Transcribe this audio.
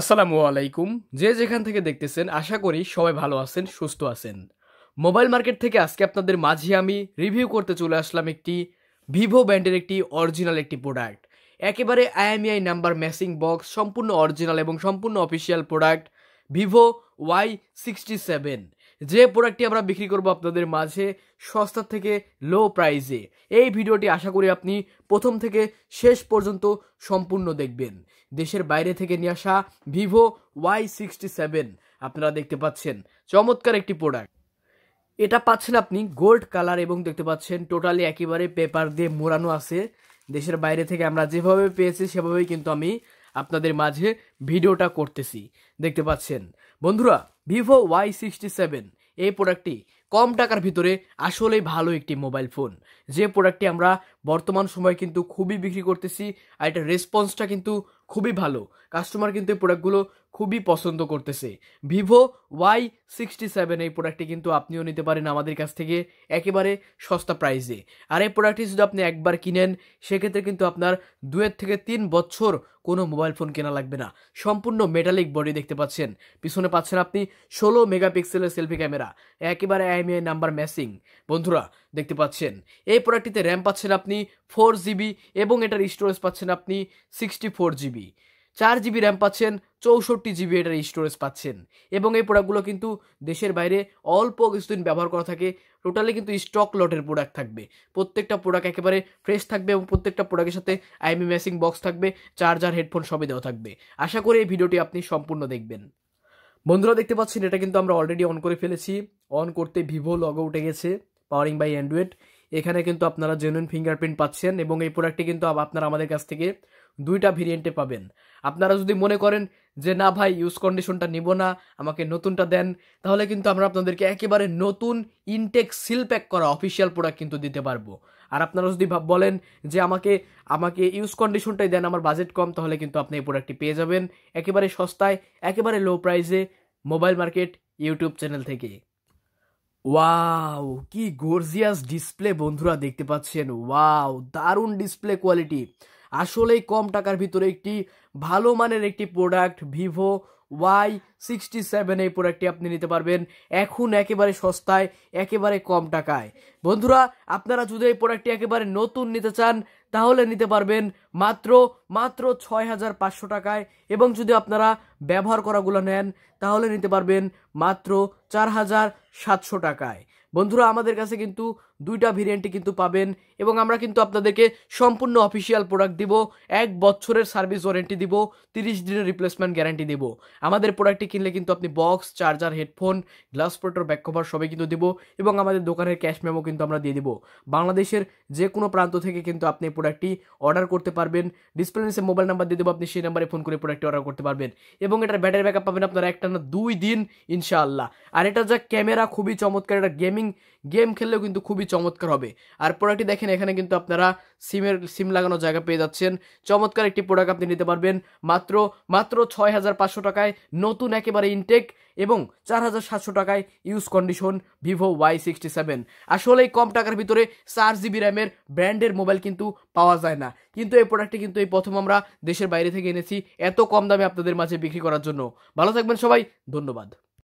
আসসালামু আলাইকুম যে যেখান থেকে দেখতেছেন আশা করি সবাই ভালো আছেন সুস্থ আছেন মোবাইল মার্কেট থেকে আজকে আপনাদের মাঝে আমি রিভিউ করতে চলে আসলাম একটি ভিভো ব্র্যান্ডের একটি অরিজিনাল একটি প্রোডাক্ট একেবারে IMEI e number matching box সম্পূর্ণ অরিজিনাল এবং সম্পূর্ণ official product Vivo Y sixty seven যে প্রোডাক্টটি আমরা বিক্রি করব আপনাদের মাঝে সস্তা থেকে লো প্রাইসে এই ভিডিওটি আশা করি আপনি প্রথম থেকে শেষ পর্যন্ত সম্পূর্ণ দেখবেন দেশের বাইরে থেকে নিয়ে আসা ভিভো ওয়াই সিক্সটি সেভেন আপনারা দেখতে পাচ্ছেন চমৎকার একটি প্রোডাক্ট এটা পাচ্ছেন আপনি গোল্ড কালার এবং দেখতে পাচ্ছেন টোটালি একেবারে পেপার দিয়ে মোড়ানো আছে দেশের বাইরে থেকে আমরা যেভাবে পেয়েছি সেভাবেই কিন্তু আমি আপনাদের মাঝে ভিডিওটা করতেছি দেখতে পাচ্ছেন বন্ধুরা ভিভো ওয়াই সিক্সটি সেভেন এই প্রোডাক্টটি কম টাকার ভিতরে আসলেই ভালো একটি মোবাইল ফোন যে প্রোডাক্টটি আমরা বর্তমান সময়ে কিন্তু খুবই বিক্রি করতেছি আর এটার রেসপন্সটা কিন্তু খুবই ভালো কাস্টমার কিন্তু এই প্রোডাক্টগুলো খুবই পছন্দ করতেছে ভিভো ওয়াই সিক্সটি সেভেন এই প্রোডাক্টটি কিন্তু আপনিও নিতে পারেন আমাদের কাছ থেকে একেবারে সস্তা প্রাইসে আর এই প্রোডাক্টটি যদি আপনি একবার কিনেন সেক্ষেত্রে কিন্তু আপনার দুয়ের থেকে তিন বছর কোনো মোবাইল ফোন কেনা লাগবে না সম্পূর্ণ মেটালিক বডি দেখতে পাচ্ছেন পিছনে পাচ্ছেন আপনি ষোলো মেগাপিক্সেলের সেলফি ক্যামেরা একেবারে আইএমআই নাম্বার ম্যাসিং বন্ধুরা দেখতে পাচ্ছেন এই প্রোডাক্টটিতে র্যাম পাচ্ছেন আপনি ফোর জিবি এবং এটার স্টোরেজ পাচ্ছেন আপনি সিক্সটি ফোর জিবি চার জিবি র্যাম পাচ্ছেন চৌষট্টি জিবি এটার স্টোরেজ পাচ্ছেন এবং এই প্রোডাক্টগুলো কিন্তু দেশের বাইরে অল্প কিছুদিন ব্যবহার করা থাকে টোটালি কিন্তু স্টক লটের প্রোডাক্ট থাকবে প্রত্যেকটা প্রোডাক্ট একেবারে ফ্রেশ থাকবে এবং প্রত্যেকটা প্রোডাক্টের সাথে আইমি ম্যাসিং বক্স থাকবে চার্জার হেডফোন সবই দেওয়া থাকবে আশা করি এই ভিডিওটি আপনি সম্পূর্ণ দেখবেন বন্ধুরা দেখতে পাচ্ছেন এটা কিন্তু আমরা অলরেডি অন করে ফেলেছি অন করতে ভিভো লগো উঠে গেছে পাওয়ারিং বাই অ্যান্ড্রয়েড এখানে কিন্তু আপনারা জেনুইন ফিঙ্গারপ্রিন্ট পাচ্ছেন এবং এই প্রোডাক্টটি কিন্তু আপনারা আমাদের কাছ থেকে দুইটা ভেরিয়েন্টে পাবেন আপনারা যদি মনে করেন যে না ভাই ইউজ কন্ডিশনটা নিব না আমাকে নতুনটা দেন তাহলে কিন্তু আমরা আপনাদেরকে একেবারে নতুন ইনটেক সিল প্যাক করা অফিসিয়াল প্রোডাক্ট কিন্তু দিতে পারবো আর আপনারা যদি বলেন যে আমাকে আমাকে ইউজ কন্ডিশনটাই দেন আমার বাজেট কম তাহলে কিন্তু আপনি এই প্রোডাক্টটি পেয়ে যাবেন একেবারে সস্তায় একেবারে লো প্রাইসে মোবাইল মার্কেট ইউটিউব চ্যানেল থেকে ওয়াও কি গর্জিয়াস ডিসপ্লে বন্ধুরা দেখতে পাচ্ছেন ওয়াও দারুণ ডিসপ্লে কোয়ালিটি আসলেই কম টাকার ভিতরে একটি ভালো মানের একটি product Vivo Y sixty seven এই প্রোডাক্টটি আপনি নিতে পারবেন এখন একেবারে সস্তায় একেবারে কম টাকায় বন্ধুরা আপনারা যদি এই প্রোডাক্টটি একেবারে নতুন নিতে চান তাহলে নিতে পারবেন মাত্র মাত্র ছয় হাজার পাঁচশো টাকায় এবং যদি আপনারা ব্যবহার করাগুলো নেন তাহলে নিতে পারবেন মাত্র চার হাজার সাতশো টাকায় বন্ধুরা আমাদের কাছে কিন্তু দুইটা ভেরিয়েন্টই কিন্তু পাবেন এবং আমরা কিন্তু আপনাদেরকে সম্পূর্ণ অফিসিয়াল প্রোডাক্ট দিব এক বছরের সার্ভিস ওয়ারেন্টি দিব তিরিশ দিনের রিপ্লেসমেন্ট গ্যারান্টি দিব আমাদের প্রোডাক্টটি কিনলে কিন্তু আপনি box charger headphone glass protector back cover সবই কিন্তু দিব এবং আমাদের দোকানের ক্যাশ মেমো কিন্তু আমরা দিয়ে দিব বাংলাদেশের যে কোনো প্রান্ত থেকে কিন্তু আপনি প্রোডাক্টটি অর্ডার করতে পারবেন ডিসপ্লে মোবাইল নাম্বার দিয়ে দেবো আপনি সেই নাম্বারে ফোন করে প্রোডাক্টটি অর্ডার করতে পারবেন এবং এটার ব্যাটারি ব্যাকআপ পাবেন আপনারা একটা না দুই দিন ইনশাআল্লাহ আর এটা যা ক্যামেরা খুবই চমৎকার এটা গেমিং গেমিং গেম খেললেও কিন্তু খুবই চমৎকার হবে আর প্রোডাক্টটি দেখেন এখানে কিন্তু আপনারা সিমের সিম লাগানো জায়গা পেয়ে যাচ্ছেন চমৎকার একটি প্রোডাক্ট আপনি নিতে পারবেন মাত্র মাত্র ছয় হাজার পাঁচশো টাকায় নতুন একেবারে ইনটেক এবং চার হাজার সাতশো টাকায় use condition Vivo Y sixty seven আসলে এই কম টাকার ভিতরে চার জিবি র্যামের ব্র্যান্ডের মোবাইল কিন্তু পাওয়া যায় না কিন্তু এই প্রোডাক্টটি কিন্তু এই প্রথম আমরা দেশের বাইরে থেকে এনেছি এত কম দামে আপনাদের মাঝে বিক্রি করার জন্য ভালো থাকবেন সবাই ধন্যবাদ